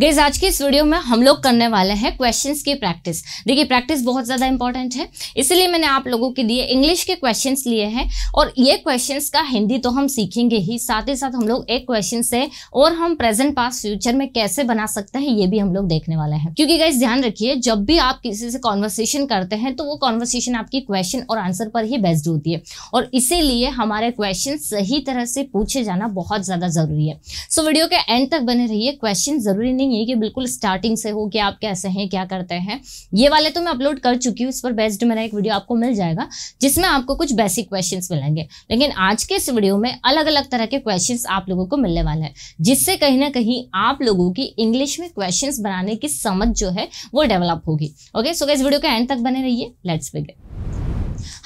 Gauge आज के इस वीडियो में हम लोग करने वाले हैं क्वेश्चंस की प्रैक्टिस देखिए प्रैक्टिस बहुत ज़्यादा इंपॉर्टेंट है इसलिए मैंने आप लोगों के लिए इंग्लिश के क्वेश्चंस लिए हैं और ये क्वेश्चंस का हिंदी तो हम सीखेंगे ही साथ ही साथ हम लोग एक क्वेश्चन से और हम प्रेजेंट पास फ्यूचर में कैसे बना सकते हैं ये भी हम लोग देखने वाले हैं क्योंकि गैस ध्यान रखिए जब भी आप किसी से कॉन्वर्सेशन करते हैं तो वो कॉन्वर्सेशन आपकी क्वेश्चन और आंसर पर ही बेस्ड होती है और इसीलिए हमारे क्वेश्चन सही तरह से पूछे जाना बहुत ज़्यादा ज़रूरी है सो वीडियो के एंड तक बने रहिए क्वेश्चन जरूरी नहीं नहीं है कि बिल्कुल स्टार्टिंग से हो कि आप कैसे हैं क्या करते हैं ये वाले तो मैं अपलोड कर चुकी हूँ इस पर बेस्ड मेरा एक वीडियो आपको मिल जाएगा जिसमें आपको कुछ बेसिक क्वेश्चन मिलेंगे लेकिन आज के इस वीडियो में अलग अलग तरह के क्वेश्चन आप लोगों को मिलने वाले हैं जिससे कहीं ना कहीं आप लोगों की इंग्लिश में क्वेश्चन बनाने की समझ जो है वो डेवलप होगी ओके सो इस वीडियो के एंड तक बने रहिए लेट्स बिगिन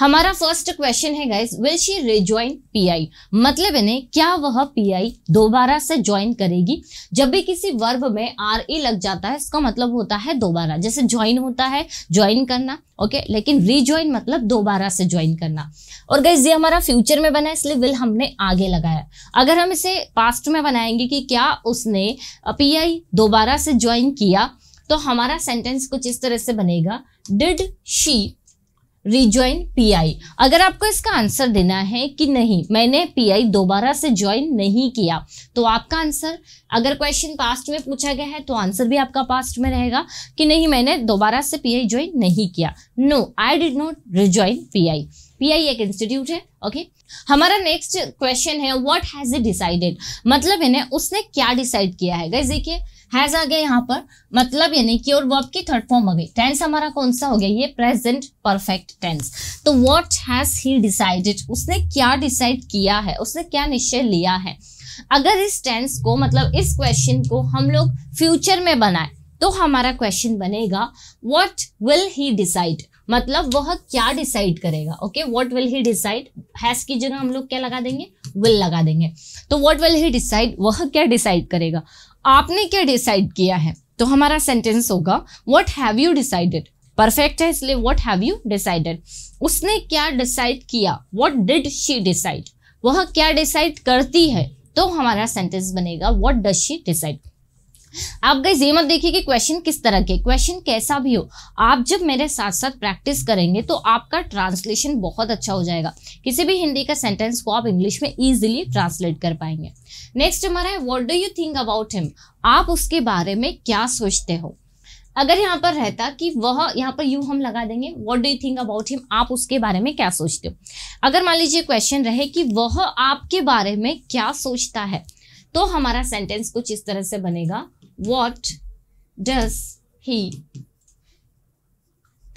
हमारा फर्स्ट क्वेश्चन है guys will she rejoin PI मतलब इन्हें क्या वह पीआई दोबारा से ज्वाइन करेगी जब भी किसी वर्ब में आर ई e लग जाता है इसका मतलब होता है दोबारा जैसे ज्वाइन होता है ज्वाइन करना ओके okay? लेकिन रिज्वाइन मतलब दोबारा से ज्वाइन करना और गाइस ये हमारा फ्यूचर में बना है इसलिए विल हमने आगे लगाया अगर हम इसे पास्ट में बनाएंगे कि क्या उसने पीआई दोबारा से ज्वाइन किया तो हमारा सेंटेंस कुछ इस तरह से बनेगा डिड शी रिज्वाइन पी अगर आपको इसका आंसर देना है कि नहीं मैंने पी दोबारा से ज्वाइन नहीं किया तो आपका आंसर अगर क्वेश्चन पास्ट में पूछा गया है तो आंसर भी आपका पास्ट में रहेगा कि नहीं मैंने दोबारा से पी आई ज्वाइन नहीं किया no I did not rejoin P I एक इंस्टीट्यूट है ओके हमारा नेक्स्ट क्वेश्चन है व्हाट हैज इट डिसाइडेड मतलब है ना उसने क्या डिसाइड किया है देखिए हैज आ गया यहाँ पर मतलब यानी कि और वर्ब की थर्ड फॉर्म आ गई टेंस हमारा कौन सा हो गया ये प्रेजेंट परफेक्ट टेंस तो व्हाट हैज ही डिसाइडेड उसने क्या डिसाइड किया है उसने क्या निश्चय लिया है अगर इस टेंस को मतलब इस क्वेश्चन को हम लोग फ्यूचर में बनाए तो हमारा क्वेश्चन बनेगा व्हाट विल ही डिसाइड मतलब वह क्या डिसाइड करेगा okay what will he decide has की जगह हम लोग क्या लगा देंगे विल लगा देंगे तो व्हाट विल ही डिसाइड वह क्या डिसाइड करेगा आपने क्या डिसाइड किया है तो हमारा सेंटेंस होगा what have you decided perfect है इसलिए व्हाट हैव यू डिसाइडेड उसने क्या डिसाइड किया व्हाट डिड शी डिसाइड वह क्या डिसाइड करती है तो हमारा सेंटेंस बनेगा वॉट डज शी डिसाइड आप गई ये मत देखिए कि क्वेश्चन किस तरह के क्वेश्चन कैसा भी हो आप जब मेरे साथ साथ प्रैक्टिस करेंगे तो आपका ट्रांसलेशन बहुत अच्छा हो जाएगा किसी भी हिंदी का सेंटेंस को आप इंग्लिश में ईजिली ट्रांसलेट कर पाएंगे नेक्स्ट हमारा है what do you think about him आप उसके बारे में क्या सोचते हो अगर यहाँ पर रहता कि वह यहाँ पर यू हम लगा देंगे what do you think about him आप उसके बारे में क्या सोचते हो अगर मान लीजिए क्वेश्चन रहे कि वह आपके बारे में क्या सोचता है तो हमारा सेंटेंस कुछ इस तरह से बनेगा what does he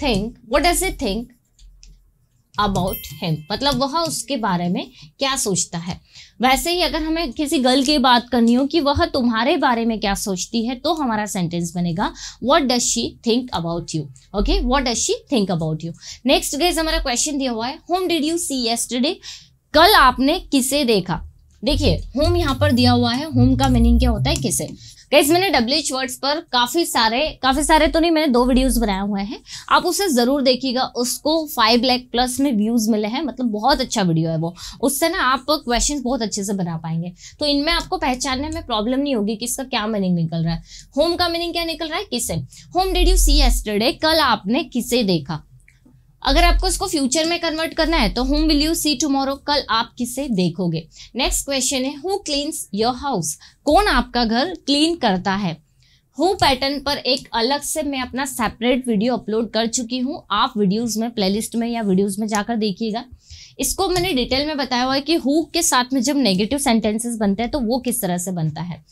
think what does he think about him मतलब वह उसके बारे में क्या सोचता है वैसे ही अगर हमें किसी गर्ल की बात करनी हो कि वह तुम्हारे बारे में क्या सोचती है तो हमारा सेंटेंस बनेगा what does she think about you okay what does she think about you next guys हमारा क्वेश्चन दिया हुआ है whom did you see yesterday कल आपने किसे देखा देखिए होम यहाँ पर दिया हुआ है होम का मीनिंग क्या होता है किसे गाइस मैंने डब्ल्यू एच वर्ड्स पर काफ़ी सारे काफ़ी सारे तो नहीं मैंने दो वीडियोस बनाए हुए हैं आप उसे ज़रूर देखिएगा उसको फाइव लैक प्लस में व्यूज़ मिले हैं मतलब बहुत अच्छा वीडियो है वो उससे ना आप क्वेश्चन बहुत अच्छे से बना पाएंगे तो इनमें आपको पहचानने में प्रॉब्लम नहीं होगी कि इसका क्या मीनिंग निकल रहा है होम का मीनिंग क्या निकल रहा है किसे whom did you see yesterday कल आपने किसे देखा अगर आपको इसको फ्यूचर में कन्वर्ट करना है तो whom will you see tomorrow कल आप किसे देखोगे नेक्स्ट क्वेश्चन है हु क्लीन्स योर हाउस कौन आपका घर क्लीन करता है हु पैटर्न पर एक अलग से मैं अपना सेपरेट वीडियो अपलोड कर चुकी हूँ आप वीडियोस में प्लेलिस्ट में या वीडियोस में जाकर देखिएगा इसको मैंने डिटेल में बताया हुआ है कि हु के साथ में जब नेगेटिव सेंटेंसेस बनते हैं तो वो किस तरह से बनता है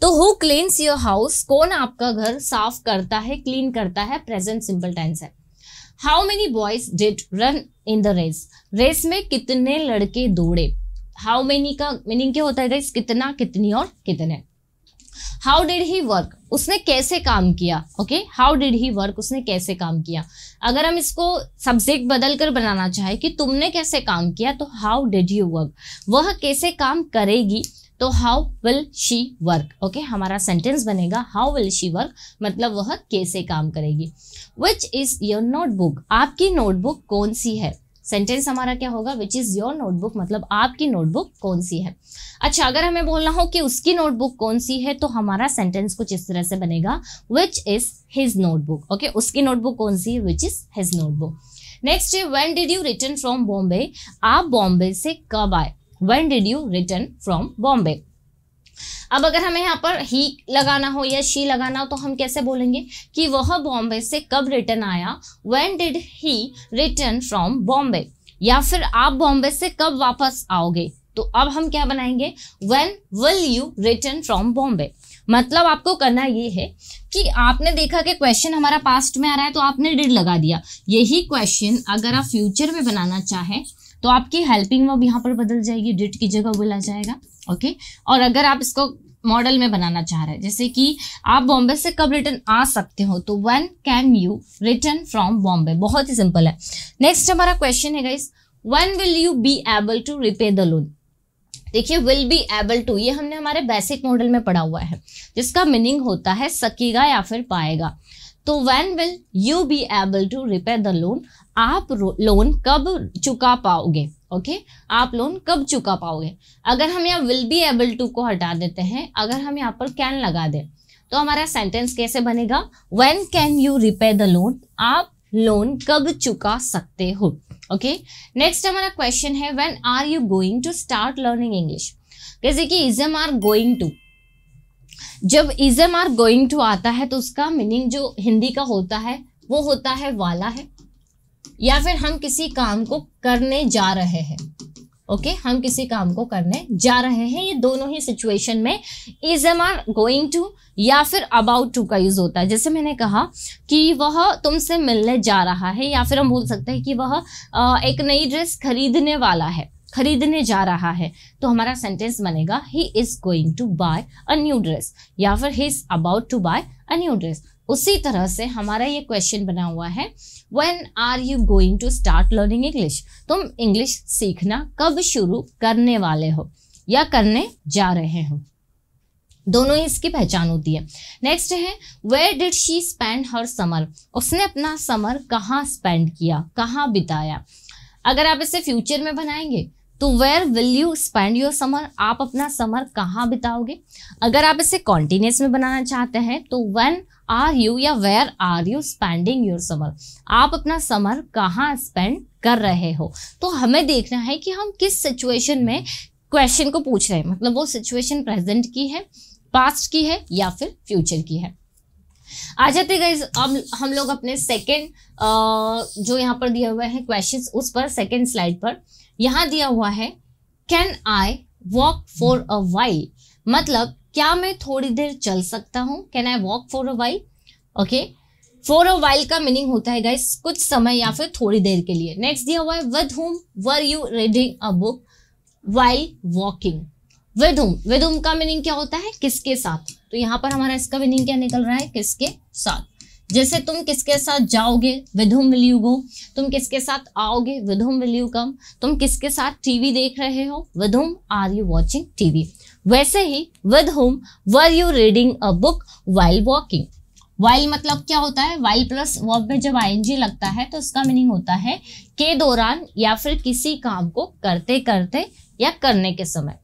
तो हु क्लीन्स योर हाउस कौन आपका घर साफ करता है क्लीन करता है प्रेजेंट सिंपल टेंस है how many boys did run in the race race में कितने लड़के दौड़े हाउ मेनी का मीनिंग क्या होता है रेस कितना कितनी और कितने हाउ डिड ही वर्क उसने कैसे काम किया okay how did he work उसने कैसे काम किया अगर हम इसको सब्जेक्ट बदल कर बनाना चाहें कि तुमने कैसे काम किया तो हाउ डिड यू वर्क वह कैसे काम करेगी तो how will she work okay हमारा सेंटेंस बनेगा हाउ विल शी वर्क मतलब वह कैसे काम करेगी विच इज़ योर नोटबुक आपकी नोटबुक कौन सी है सेंटेंस हमारा क्या होगा विच इज़ योर नोटबुक मतलब आपकी नोटबुक कौन सी है अच्छा अगर हमें बोलना हो कि उसकी नोटबुक कौन सी है तो हमारा सेंटेंस कुछ इस तरह से बनेगा which is his notebook okay उसकी नोटबुक कौन सी है which is his notebook next when did you return from Bombay आप बॉम्बे से कब आए when did you return from Bombay अब अगर हमें यहाँ पर ही लगाना हो या शी लगाना हो तो हम कैसे बोलेंगे कि वह बॉम्बे से कब रिटर्न आया when did he return from Bombay या फिर आप बॉम्बे से कब वापस आओगे तो अब हम क्या बनाएंगे when will you return from Bombay मतलब आपको करना ये है कि आपने देखा कि क्वेश्चन हमारा पास्ट में आ रहा है तो आपने डिड लगा दिया यही क्वेश्चन अगर आप फ्यूचर में बनाना चाहें तो आपकी हेल्पिंग वर्ब यहाँ पर बदल जाएगी डिट की जगह विल आ जाएगा ओके और अगर आप इसको मॉडल में बनाना चाह रहे हैं जैसे कि आप बॉम्बे से कब रिटर्न आ सकते हो तो when can you return from Bombay बहुत ही सिंपल है नेक्स्ट हमारा क्वेश्चन है guys when will you be able to repay the loan देखिए विल बी एबल टू ये हमने हमारे बेसिक मॉडल में पढ़ा हुआ है जिसका मीनिंग होता है सकेगा या फिर पाएगा तो when will you be able to repair the loan आप लोन कब चुका पाओगे ओके okay? आप लोन कब चुका पाओगे अगर हम यहाँ विल बी एबल टू को हटा देते हैं अगर हम यहाँ पर कैन लगा दें तो हमारा सेंटेंस कैसे बनेगा when can you repair the loan आप लोन कब चुका सकते हो ओके नेक्स्ट हमारा क्वेश्चन है when are you going to start learning English जैसे कि is am are going to जब इजम आर गोइंग टू आता है तो उसका मीनिंग जो हिंदी का होता है वो होता है वाला है या फिर हम किसी काम को करने जा रहे हैं ओके okay? हम किसी काम को करने जा रहे हैं ये दोनों ही सिचुएशन में is am are going to या फिर अबाउट टू का यूज होता है जैसे मैंने कहा कि वह तुमसे मिलने जा रहा है या फिर हम बोल सकते हैं कि वह एक नई ड्रेस खरीदने वाला है खरीदने जा रहा है तो हमारा सेंटेंस बनेगा he is going to buy a new dress या फिर he is about to buy a new dress उसी तरह से हमारा ये क्वेश्चन बना हुआ है when are you going to start learning English तुम इंग्लिश सीखना कब शुरू करने वाले हो या करने जा रहे हो दोनों ही इसकी पहचान होती है नेक्स्ट है where did she spend her summer उसने अपना समर कहाँ स्पेंड किया कहाँ बिताया अगर आप इसे फ्यूचर में बनाएंगे तो where will you spend your summer आप अपना समर कहाँ बिताओगे अगर आप इसे कॉन्टिन्यूस में बनाना चाहते हैं तो वन आर यू या where are you spending your summer आप अपना समर कहाँ स्पेंड कर रहे हो तो हमें देखना है कि हम किस सिचुएशन में क्वेश्चन को पूछ रहे हैं मतलब वो सिचुएशन प्रेजेंट की है पास्ट की है या फिर फ्यूचर की है आ जाते गए अब हम लोग अपने सेकेंड जो यहाँ पर दिए हुए हैं क्वेश्चन उस पर सेकेंड स्लाइड पर यहाँ दिया हुआ है can I walk for a while मतलब क्या मैं थोड़ी देर चल सकता हूँ can I walk for a while okay for a while का मीनिंग होता है गाइस कुछ समय या फिर थोड़ी देर के लिए नेक्स्ट दिया हुआ है with whom were you reading a book while walking with whom with whom का मीनिंग क्या होता है किसके साथ तो यहाँ पर हमारा इसका मीनिंग क्या निकल रहा है किसके साथ जैसे तुम किसके साथ जाओगे विद हुम तुम किसके साथ आओगे विधुम हुम कम तुम किसके साथ टीवी देख रहे हो with whom are you watching TV वैसे ही with whom were you reading a book while walking while मतलब क्या होता है वाइल प्लस वर्ब में जब आईएनजी लगता है तो उसका मीनिंग होता है के दौरान या फिर किसी काम को करते करते या करने के समय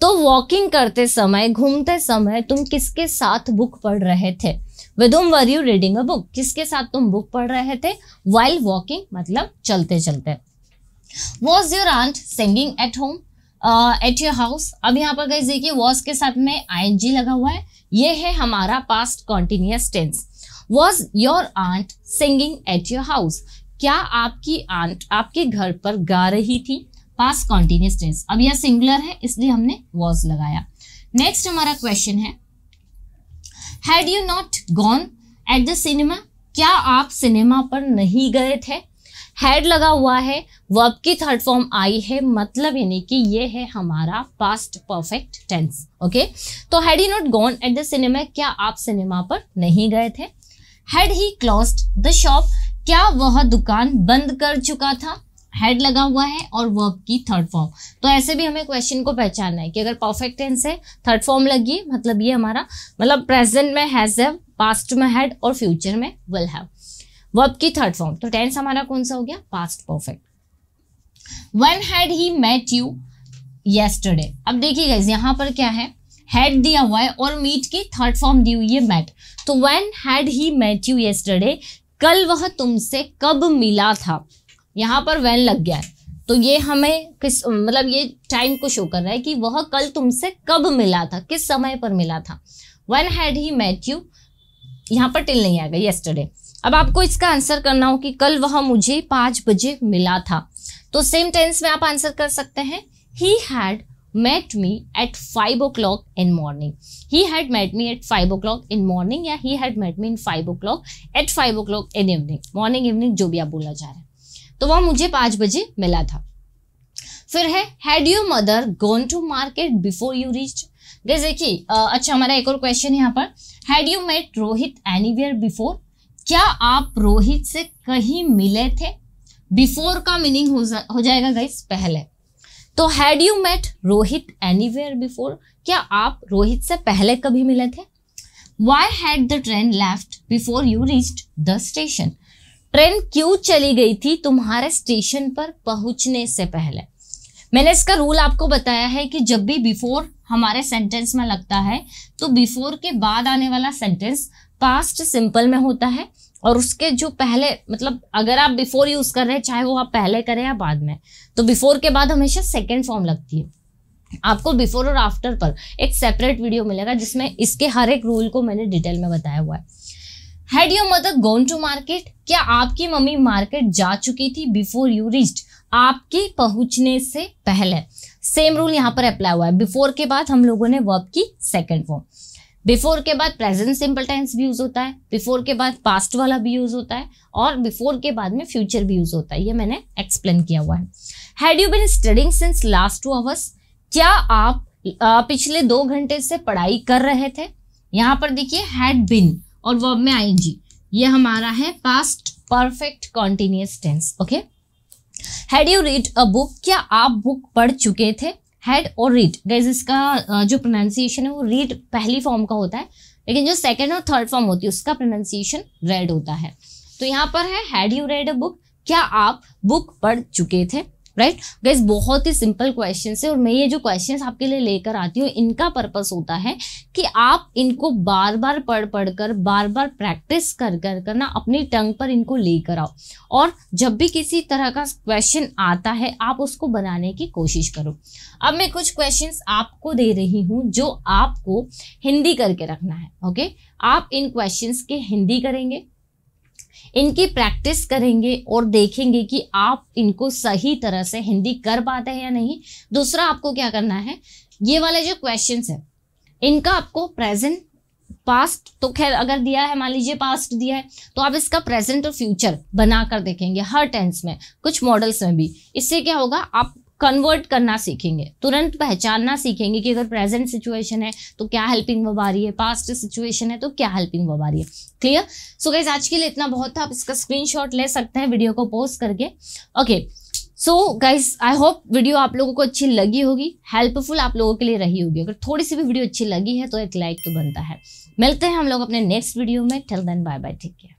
तो वॉकिंग करते समय घूमते समय तुम किसके साथ बुक पढ़ रहे थे with whom were you reading a book किसके साथ तुम बुक पढ़ रहे थे वाइल वॉकिंग मतलब चलते चलते was your aunt singing at home at your house अब यहाँ पर गई देखिए वॉज के साथ में आई लगा हुआ है ये है हमारा past continuous tense was your aunt singing at your house क्या आपकी आंट आपके घर पर गा रही थी पास कॉन्टिन्यूस टेंस अब यह सिंगुलर है इसलिए हमने वॉज लगाया नेक्स्ट हमारा क्वेश्चन है had you not gone at the cinema क्या आप सिनेमा पर नहीं गए थे हैड लगा हुआ है वर्ब की थर्ड फॉर्म आई है मतलब यानी कि ये है हमारा पास्ट परफेक्ट टेंस ओके तो had he not gone at the cinema क्या आप सिनेमा पर नहीं गए थे had he closed the shop क्या वह दुकान बंद कर चुका था हेड लगा हुआ है और वर्ब की थर्ड फॉर्म तो ऐसे भी हमें क्वेश्चन को पहचानना है कि अगर परफेक्ट टेंस है थर्ड फॉर्म लगी मतलब ये हमारा मतलब प्रेजेंट में हैज हैव पास्ट में हैड और फ्यूचर में विल हैव वर्ब की थर्ड फॉर्म तो टेंस हमारा कौन सा हो गया past perfect when had he met you yesterday अब देखिए गाइज यहाँ पर क्या है हैड दिया हुआ है और मीट की थर्ड फॉर्म दी हुई है मैट तो when had he met you yesterday कल वह तुमसे कब मिला था यहाँ पर वैन लग गया है तो ये हमें किस मतलब ये टाइम को शो कर रहा है कि वह कल तुमसे कब मिला था किस समय पर मिला था when had he met you यहाँ पर टिल नहीं आएगा येस्टरडे अब आपको इसका आंसर करना हो कि कल वह मुझे पाँच बजे मिला था तो सेम टेंस में आप आंसर कर सकते हैं he had met me at five o'clock in morning he had met me at five o'clock in morning या he had met me in five o'clock at five o'clock in evening morning evening जो भी आप बोला जा रहे हैं तो वह मुझे पाँच बजे मिला था फिर है had you mother gone to market before you reach guys देखिए अच्छा हमारा एक और क्वेश्चन यहाँ पर had you met Rohit anywhere before क्या आप रोहित से कहीं मिले थे बिफोर का मीनिंग हो, जा, हो जाएगा गाइस पहले तो had you met Rohit anywhere before क्या आप रोहित से पहले कभी मिले थे why had the train left before you reached the station train क्यों चली गई थी तुम्हारे स्टेशन पर पहुंचने से पहले मैंने इसका रूल आपको बताया है कि जब भी बिफोर हमारे सेंटेंस में लगता है तो बिफोर के बाद आने वाला सेंटेंस पास्ट सिंपल में होता है और उसके जो पहले मतलब अगर आप बिफोर यूज़ कर रहे हैं चाहे वो आप पहले करें या बाद में तो बिफोर के बाद हमेशा सेकेंड फॉर्म लगती है आपको बिफोर और आफ्टर पर एक सेपरेट वीडियो मिलेगा जिसमें इसके हर एक रूल को मैंने डिटेल में बताया हुआ है had your mother gone to market क्या आपकी मम्मी मार्केट जा चुकी थी बिफोर यू रिस्ट आपके पहुंचने से पहले सेम रूल यहाँ पर अप्लाई हुआ है बिफोर के बाद हम लोगों ने वर्ब की सेकेंड फॉर्म बिफोर के बाद प्रेजेंट सिंपल टेंस भी यूज़ होता है बिफोर के बाद पास्ट वाला भी यूज़ होता है और बिफोर के बाद में फ्यूचर भी यूज़ होता है ये मैंने एक्सप्लेन किया हुआ है had you been studying since last two hours क्या आप पिछले दो घंटे से पढ़ाई कर रहे थे यहाँ पर देखिए हैड बिन और वर्ब में आईएनजी ये हमारा है past perfect continuous tense okay had you read a book क्या आप बुक पढ़ चुके थे हैड और रीड गैस इसका जो प्रोनाउंसिएशन है वो रीड पहली फॉर्म का होता है लेकिन जो सेकेंड और थर्ड फॉर्म होती है उसका प्रोनाउंसिएशन रेड होता है तो यहाँ पर है had you read a book क्या आप बुक पढ़ चुके थे राइट right? गैस बहुत ही सिंपल क्वेश्चन है और मैं ये जो क्वेश्चन आपके लिए लेकर आती हूँ इनका पर्पस होता है कि आप इनको बार बार पढ़ पढ़ कर बार बार प्रैक्टिस कर कर करना अपनी टंग पर इनको लेकर आओ और जब भी किसी तरह का क्वेश्चन आता है आप उसको बनाने की कोशिश करो अब मैं कुछ क्वेश्चन आपको दे रही हूँ जो आपको हिंदी करके रखना है ओके आप इन क्वेश्चन के हिंदी करेंगे इनकी प्रैक्टिस करेंगे और देखेंगे कि आप इनको सही तरह से हिंदी कर पाते हैं या नहीं दूसरा आपको क्या करना है ये वाले जो क्वेश्चन है इनका आपको प्रेजेंट पास्ट तो खैर अगर दिया है मान लीजिए पास्ट दिया है तो आप इसका प्रेजेंट और फ्यूचर बना कर देखेंगे हर टेंस में कुछ मॉडल्स में भी इससे क्या होगा आप कन्वर्ट करना सीखेंगे तुरंत पहचानना सीखेंगे कि अगर प्रेजेंट सिचुएशन है तो क्या हेल्पिंग वर्ब आ रही है पास्ट सिचुएशन है तो क्या हेल्पिंग वर्ब आ रही है क्लियर सो गाइज आज के लिए इतना बहुत था आप इसका स्क्रीनशॉट ले सकते हैं वीडियो को पोस्ट करके okay so guys I hope video आप लोगों को अच्छी लगी होगी हेल्पफुल आप लोगों के लिए रही होगी अगर थोड़ी सी भी वीडियो अच्छी लगी है तो एक लाइक तो बनता है मिलते हैं हम लोग अपने नेक्स्ट वीडियो में till then bye bye take care